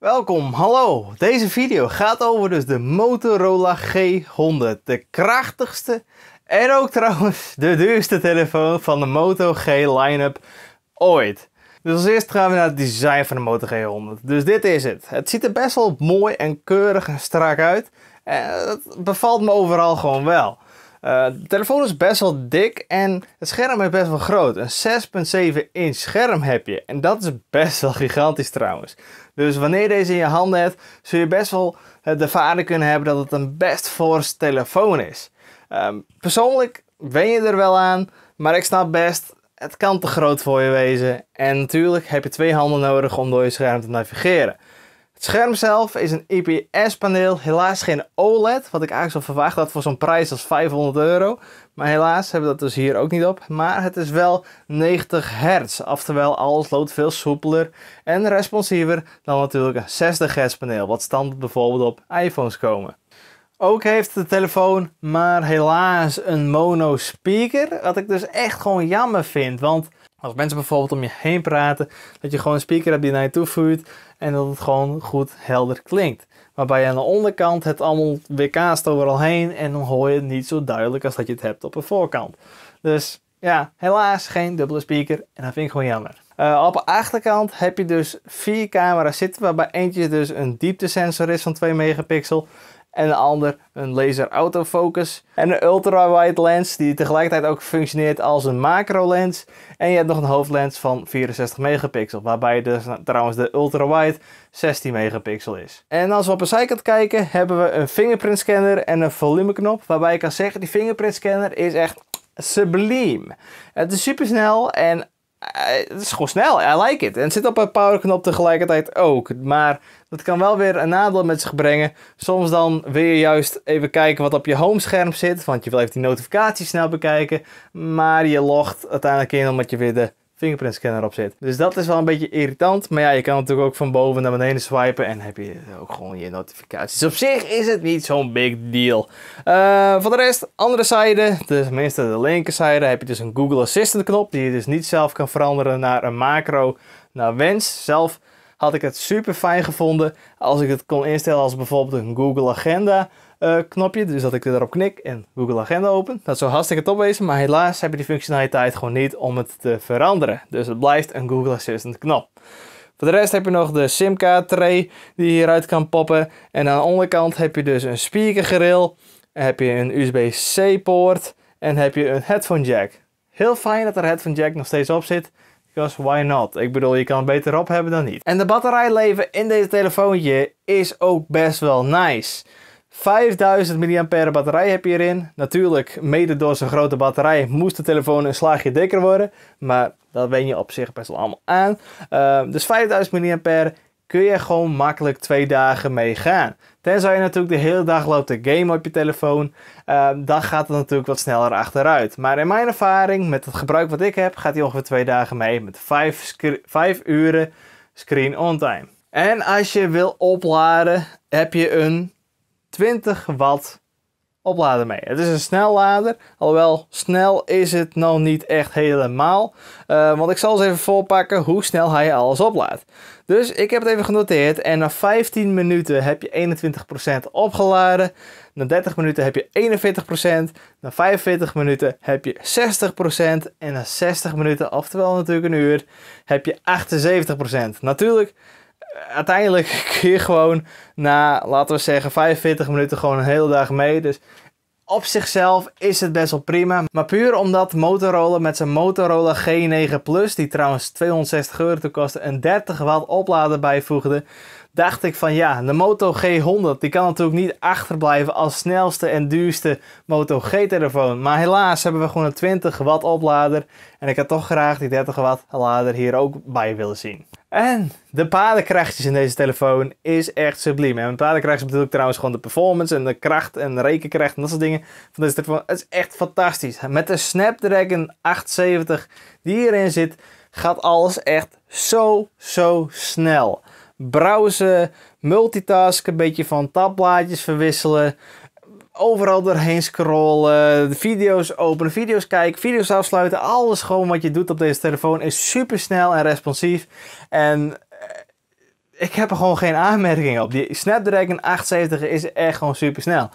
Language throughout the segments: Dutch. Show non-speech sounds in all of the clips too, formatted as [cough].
Welkom, hallo. Deze video gaat over dus de Motorola G100. De krachtigste en ook trouwens de duurste telefoon van de Moto G line-up ooit. Dus als eerst gaan we naar het design van de Moto G100. Dus dit is het. Het ziet er best wel mooi en keurig en strak uit. En het bevalt me overal gewoon wel. Eh, de telefoon is best wel dik en het scherm is best wel groot. Een 6,7 inch scherm heb je. En dat is best wel gigantisch trouwens. Dus wanneer je deze in je handen hebt, zul je best wel eh, de vaarde kunnen hebben dat het een best fors telefoon is. Ehm, persoonlijk wen je er wel aan, maar ik snap best, het kan te groot voor je wezen. En natuurlijk heb je twee handen nodig om door je scherm te navigeren. Het scherm zelf is een IPS-paneel, helaas geen OLED, wat ik eigenlijk zo verwacht had voor zo'n prijs als 500 euro. Maar helaas hebben we dat dus hier ook niet op. Maar het is wel 90 hertz, oftewel alles loopt veel soepeler en responsiever dan natuurlijk een 60 hertz paneel, wat standaard bijvoorbeeld op iPhones komen. Ook heeft de telefoon maar helaas een mono speaker, wat ik dus echt gewoon jammer vind, want... Als mensen bijvoorbeeld om je heen praten, dat je gewoon een speaker hebt die naar je toe voert en dat het gewoon goed helder klinkt. Waarbij je aan de onderkant het allemaal kaast overal heen en dan hoor je het niet zo duidelijk als dat je het hebt op de voorkant. Dus ja, helaas geen dubbele speaker en dat vind ik gewoon jammer. Eh, op de achterkant heb je dus vier camera's zitten, waarbij eentje dus een dieptesensor is van 2 megapixel en de ander een laser autofocus en een ultra-wide lens die tegelijkertijd ook functioneert als een macro lens. En je hebt nog een hoofdlens van 64 megapixel, waarbij de trouwens de ultra-wide 16 megapixel is. En als we op een zijkant kijken hebben we een fingerprint scanner en een volumeknop, waarbij ik kan zeggen die fingerprint scanner is echt subliem. Het is super snel en eh, het is gewoon snel. I like it. En het zit op een powerknop tegelijkertijd ook. Maar dat kan wel weer een nadeel met zich brengen. Soms dan wil je juist even kijken wat op je homescherm zit. Want je wil even die notificaties snel bekijken. Maar je logt uiteindelijk in omdat je weer de fingerprint scanner op zit. Dus dat is wel een beetje irritant. Maar ja, je kan natuurlijk ook van boven naar beneden swipen en heb je ook gewoon je notificaties. Op zich is het niet zo'n big deal. Uh, voor de rest, andere zijde, tenminste de linkerzijde, heb je dus een Google Assistant knop die je dus niet zelf kan veranderen naar een macro naar wens. Zelf had ik het super fijn gevonden als ik het kon instellen als bijvoorbeeld een Google Agenda eh, knopje. Dus dat ik erop knik en Google Agenda open. Dat zou hartstikke top wezen, maar helaas heb je die functionaliteit gewoon niet om het te veranderen. Dus het blijft een Google Assistant knop. Voor de rest heb je nog de SIM-kaart tray die hieruit kan poppen. En aan de onderkant heb je dus een grill. Heb je een USB-C poort. En heb je een headphone jack. Heel fijn dat er headphone jack nog steeds op zit. Because why not? Ik bedoel, je kan het beter op hebben dan niet. En de batterijleven in deze telefoontje is ook best wel nice. 5000 mAh batterij heb je erin. Natuurlijk, mede door zijn grote batterij moest de telefoon een slaagje dikker worden. Maar dat wen je op zich best wel allemaal aan. Ehm, dus 5000 mAh kun je gewoon makkelijk twee dagen mee gaan. Tenzij je natuurlijk de hele dag loopt te gamen op je telefoon, ehm, dan gaat het natuurlijk wat sneller achteruit. Maar in mijn ervaring, met het gebruik wat ik heb, gaat hij ongeveer twee dagen mee met 5 uren screen on time. En als je wil opladen, heb je een 20 watt oplader mee. Het is een snellader, alhoewel snel is het nog niet echt helemaal. Eh, want ik zal eens even voorpakken hoe snel hij alles oplaadt. Dus ik heb het even genoteerd en na 15 minuten heb je 21% opgeladen. Na 30 minuten heb je 41%, na 45 minuten heb je 60% en na 60 minuten, oftewel natuurlijk een uur, heb je 78%. Natuurlijk, uiteindelijk kun je gewoon na, laten we zeggen, 45 minuten gewoon een hele dag mee. Dus op zichzelf is het best wel prima. Maar puur omdat Motorola met zijn Motorola G9 Plus, die trouwens 260 euro kosten, een 30 watt oplader bijvoegde. Dacht ik van ja, de Moto G100 die kan natuurlijk niet achterblijven als snelste en duurste Moto G-telefoon. Maar helaas hebben we gewoon een 20 watt oplader. En ik had toch graag die 30 watt lader hier ook bij willen zien. En de padenkrachtjes in deze telefoon is echt subliem. En met paardenkrachtjes bedoel ik trouwens gewoon de performance en de kracht en de rekenkracht en dat soort dingen van deze telefoon. Het is echt fantastisch. Met de Snapdragon 870 die hierin zit, gaat alles echt zo, zo snel browsen, multitasken, een beetje van tabblaadjes verwisselen, overal doorheen scrollen, video's openen, video's kijken, video's afsluiten. Alles gewoon wat je doet op deze telefoon is super snel en responsief. En eh, ik heb er gewoon geen aanmerkingen op. Die Snapdragon 870 is echt gewoon super snel.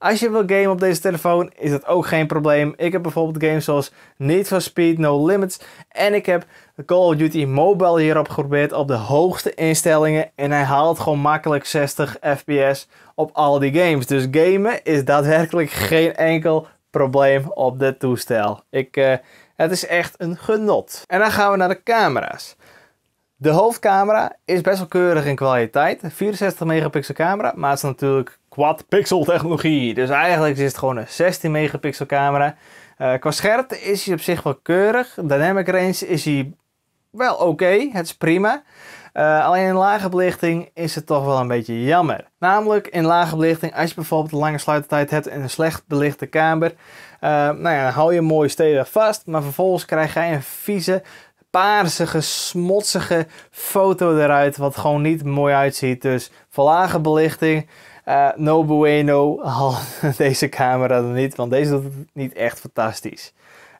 Als je wil gamen op deze telefoon is dat ook geen probleem. Ik heb bijvoorbeeld games zoals Need for Speed No Limits en ik heb Call of Duty Mobile hierop geprobeerd op de hoogste instellingen en hij haalt gewoon makkelijk 60 fps op al die games. Dus gamen is daadwerkelijk [laughs] geen enkel probleem op dit toestel. Ik, eh, het is echt een genot. En dan gaan we naar de camera's. De hoofdcamera is best wel keurig in kwaliteit. 64 megapixel camera, maar het is natuurlijk quad pixel technologie. Dus eigenlijk is het gewoon een 16 megapixel camera. Eh, qua scherpte is hij op zich wel keurig. Dynamic range is hij wel oké. Het is prima. Eh, alleen in lage belichting is het toch wel een beetje jammer. Namelijk in lage belichting, als je bijvoorbeeld een lange sluitertijd hebt in een slecht belichte kamer, eh, nou ja, dan hou je mooi stevig vast, maar vervolgens krijg jij een vieze, paarsige, smotsige foto eruit, wat gewoon niet mooi uitziet. Dus voor lage belichting eh, no bueno, haal [laughs] deze camera dan niet, want deze doet het niet echt fantastisch.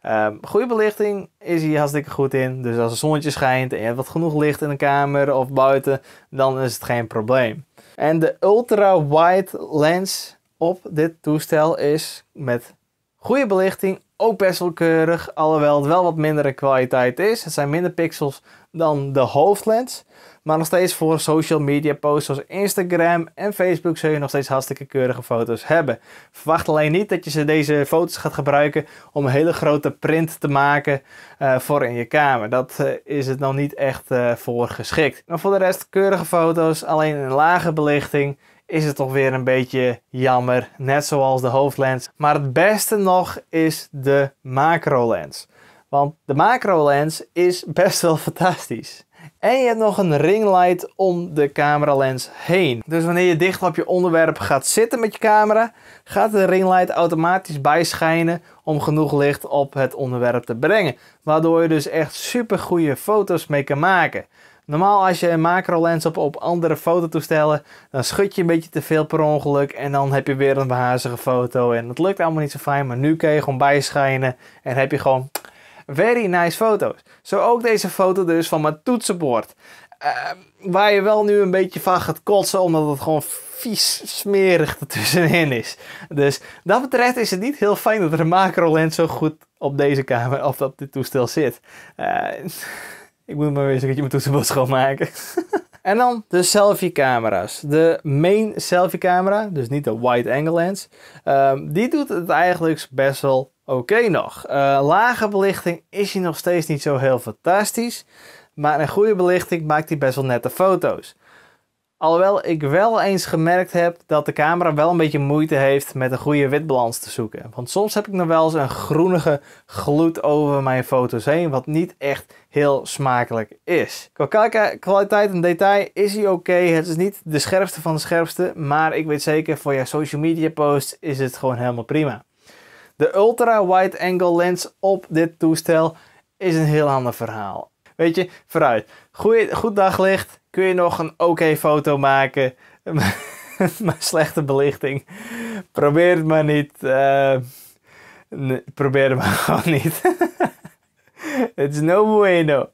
Ehm, goede belichting is hier hartstikke goed in. Dus als het zonnetje schijnt en je hebt wat genoeg licht in de kamer of buiten, dan is het geen probleem. En de ultra-wide lens op dit toestel is met Goede belichting, ook best wel keurig, alhoewel het wel wat mindere kwaliteit is. Het zijn minder pixels dan de hoofdlens. Maar nog steeds voor social media posts zoals Instagram en Facebook zul je nog steeds hartstikke keurige foto's hebben. Verwacht alleen niet dat je ze deze foto's gaat gebruiken om een hele grote print te maken eh, voor in je kamer. Dat eh, is het nog niet echt eh, voor geschikt. Maar voor de rest keurige foto's, alleen een lage belichting is het toch weer een beetje jammer. Net zoals de hoofdlens. Maar het beste nog is de macro lens. Want de macro lens is best wel fantastisch. En je hebt nog een ringlight om de camera lens heen. Dus wanneer je dicht op je onderwerp gaat zitten met je camera, gaat de ringlight automatisch bijschijnen om genoeg licht op het onderwerp te brengen. Waardoor je dus echt super goede foto's mee kan maken. Normaal als je een macro lens op op andere fototoestellen, dan schud je een beetje te veel per ongeluk en dan heb je weer een behazige foto en dat lukt allemaal niet zo fijn, maar nu kun je gewoon bijschijnen en heb je gewoon very nice foto's. Zo ook deze foto dus van mijn toetsenbord. Ehm, waar je wel nu een beetje van gaat kotsen, omdat het gewoon vies smerig ertussenin is. Dus dat betreft is het niet heel fijn dat er een macro lens zo goed op deze camera of op dit toestel zit. Uh, ik moet maar weer een keertje mijn toetsenbord schoonmaken. en dan de selfie camera's. De main selfie camera, dus niet de wide angle lens. Ehm, die doet het eigenlijk best wel oké nog. Eh, lage belichting is hier nog steeds niet zo heel fantastisch. Maar een goede belichting maakt hij best wel nette foto's. Alhoewel ik wel eens gemerkt heb dat de camera wel een beetje moeite heeft met een goede witbalans te zoeken. Want soms heb ik nog wel eens een groenige gloed over mijn foto's heen, wat niet echt heel smakelijk is. Qua kwaliteit en detail is hij oké. Het is niet de scherpste van de scherpste, maar ik weet zeker voor je social media posts is het gewoon helemaal prima. De ultra wide angle lens op dit toestel is een heel ander verhaal. Weet je, vooruit. goed daglicht kun je nog een oké foto maken. [laughs] maar slechte belichting. Probeer het maar niet. Eh, probeer het [laughs] maar gewoon niet. [laughs] is no bueno.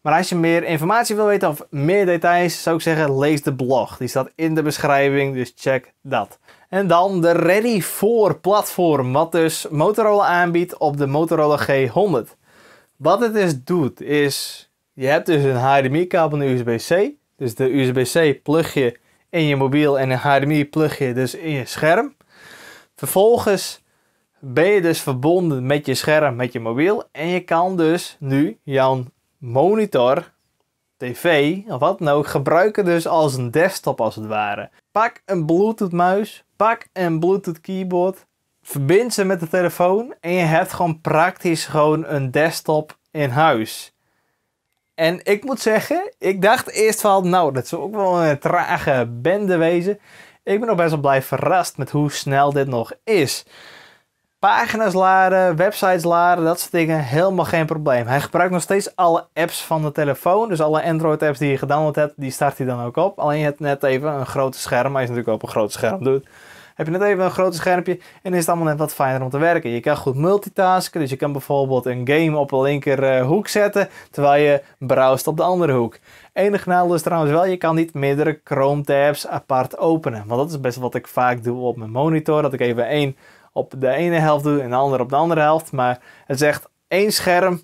Maar als je meer informatie wil weten of meer details, zou ik zeggen lees de blog. Die staat in de beschrijving, dus check dat. En dan de Ready for platform, wat dus Motorola aanbiedt op de Motorola G100. Wat het dus doet is, je hebt dus een HDMI-kabel en USB-C. Dus de USB-C plug je in je mobiel en een HDMI plug je dus in je scherm. Vervolgens ben je dus verbonden met je scherm, met je mobiel. En je kan dus nu jouw monitor, tv of wat dan ook gebruiken dus als een desktop als het ware. Pak een Bluetooth muis, pak een Bluetooth keyboard, verbind ze met de telefoon en je hebt gewoon praktisch gewoon een desktop in huis. En ik moet zeggen, ik dacht eerst van, nou, dat zou ook wel een trage bende wezen. Ik ben nog best wel blij verrast met hoe snel dit nog is. Pagina's laden, websites laden, dat soort dingen, helemaal geen probleem. Hij gebruikt nog steeds alle apps van de telefoon. Dus alle Android-apps die je gedownload hebt, die start hij dan ook op. Alleen het net even een groot scherm. Hij is natuurlijk op een groot scherm doet heb je net even een groot schermpje en is het allemaal net wat fijner om te werken. Je kan goed multitasken, dus je kan bijvoorbeeld een game op een linkerhoek eh, hoek zetten, terwijl je browst op de andere hoek. Enige nadeel is trouwens wel, je kan niet meerdere Chrome tabs apart openen. Want dat is best wat ik vaak doe op mijn monitor, dat ik even één op de ene helft doe en de andere op de andere helft. Maar het zegt één scherm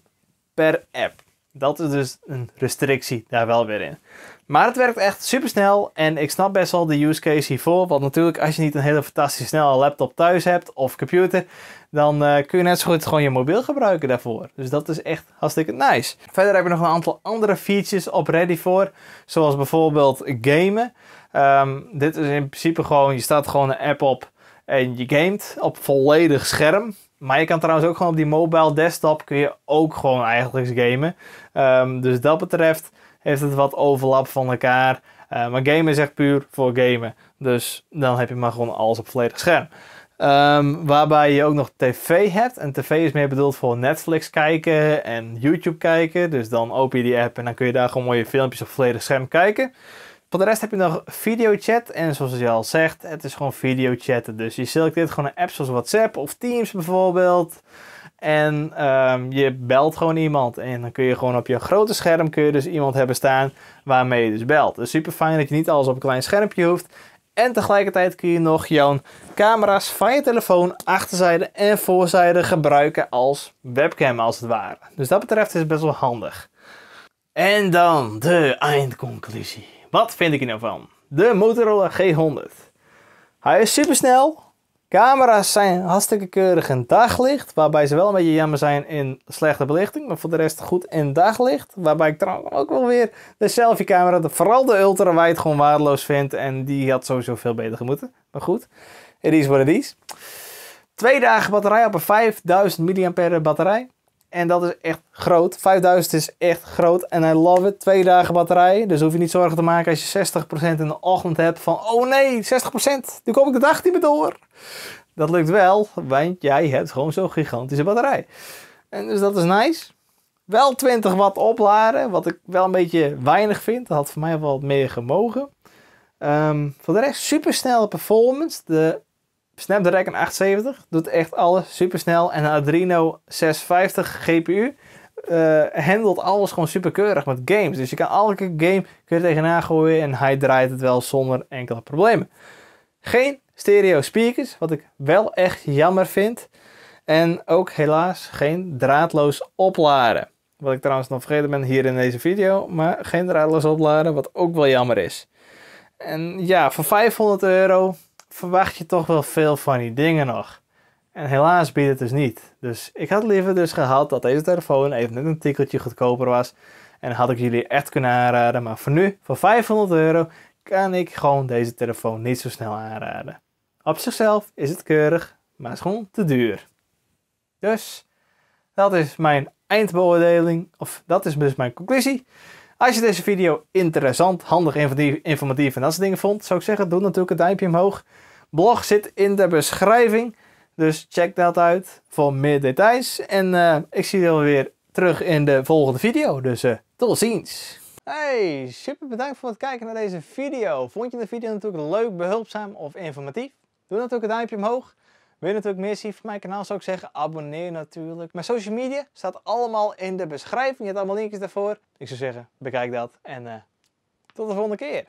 per app. Dat is dus een restrictie daar wel weer in. Maar het werkt echt super snel en ik snap best wel de use case hiervoor. Want natuurlijk, als je niet een hele fantastische snelle laptop thuis hebt of computer, dan eh, kun je net zo goed gewoon je mobiel gebruiken daarvoor. Dus dat is echt hartstikke nice. Verder hebben we nog een aantal andere features op ready voor, zoals bijvoorbeeld gamen. Ehm, dit is in principe gewoon, je staat gewoon een app op en je gamet op volledig scherm. Maar je kan trouwens ook gewoon op die mobile desktop kun je ook gewoon eigenlijk gamen. Ehm, dus dat betreft heeft het wat overlap van elkaar. Eh, maar gamen is echt puur voor gamen. Dus dan heb je maar gewoon alles op volledig scherm. Ehm, waarbij je ook nog tv hebt. En tv is meer bedoeld voor Netflix kijken en YouTube kijken. Dus dan open je die app en dan kun je daar gewoon mooie filmpjes op volledig scherm kijken. Voor de rest heb je nog videochat. En zoals je al zegt, het is gewoon videochatten. Dus je selecteert gewoon een app zoals WhatsApp of Teams bijvoorbeeld. En ehm, je belt gewoon iemand. En dan kun je gewoon op je grote scherm kun je dus iemand hebben staan waarmee je dus belt. Dus super fijn dat je niet alles op een klein schermpje hoeft. En tegelijkertijd kun je nog jouw camera's van je telefoon, achterzijde en voorzijde gebruiken als webcam als het ware. Dus dat betreft is het best wel handig. En dan de eindconclusie. Wat vind ik er nou van? De Motorola G100. Hij is super snel, Camera's zijn hartstikke keurig in daglicht, waarbij ze wel een beetje jammer zijn in slechte belichting, maar voor de rest goed in daglicht. Waarbij ik trouwens ook wel weer de selfie camera, de, vooral de ultra, ultra-wijd gewoon waardeloos vind en die had sowieso veel beter moeten. Maar goed, it is what it is. Twee dagen batterij op een 5000 mAh batterij. En dat is echt groot. 5000 is echt groot. En I love it. Twee dagen batterij. Dus hoef je niet zorgen te maken als je 60% in de ochtend hebt. Van oh nee, 60%. Nu kom ik de dag niet meer door. Dat lukt wel. Want jij hebt gewoon zo'n gigantische batterij. En dus dat is nice. Wel 20 watt opladen. Wat ik wel een beetje weinig vind. Dat had voor mij wel wat meer gemogen. Um, voor de rest super snelle performance. De Snapdragon 870 doet echt alles super snel. En een Adreno 650 GPU uh, handelt alles gewoon super keurig met games. Dus je kan elke game tegenaan gooien en hij draait het wel zonder enkele problemen. Geen stereo speakers, wat ik wel echt jammer vind. En ook helaas geen draadloos opladen. Wat ik trouwens nog vergeten ben hier in deze video. Maar geen draadloos opladen, wat ook wel jammer is. En ja, voor 500 euro verwacht je toch wel veel van die dingen nog. En helaas biedt het dus niet. Dus ik had liever dus gehad dat deze telefoon even net een tikkeltje goedkoper was. En had ik jullie echt kunnen aanraden. Maar voor nu, voor 500 euro, kan ik gewoon deze telefoon niet zo snel aanraden. Op zichzelf is het keurig, maar is gewoon te duur. Dus, dat is mijn eindbeoordeling. Of dat is dus mijn conclusie. Als je deze video interessant, handig, informatief en dat soort dingen vond, zou ik zeggen, doe natuurlijk een duimpje omhoog blog zit in de beschrijving. Dus check dat uit voor meer details. En eh, ik zie jullie weer terug in de volgende video. Dus eh, tot ziens. Hey, super bedankt voor het kijken naar deze video. Vond je de video natuurlijk leuk, behulpzaam of informatief? Doe natuurlijk een duimpje omhoog. Wil je natuurlijk meer zien van mijn kanaal, zou ik zeggen abonneer natuurlijk. Mijn social media staat allemaal in de beschrijving. Je hebt allemaal linkjes daarvoor. Ik zou zeggen, bekijk dat en eh, tot de volgende keer.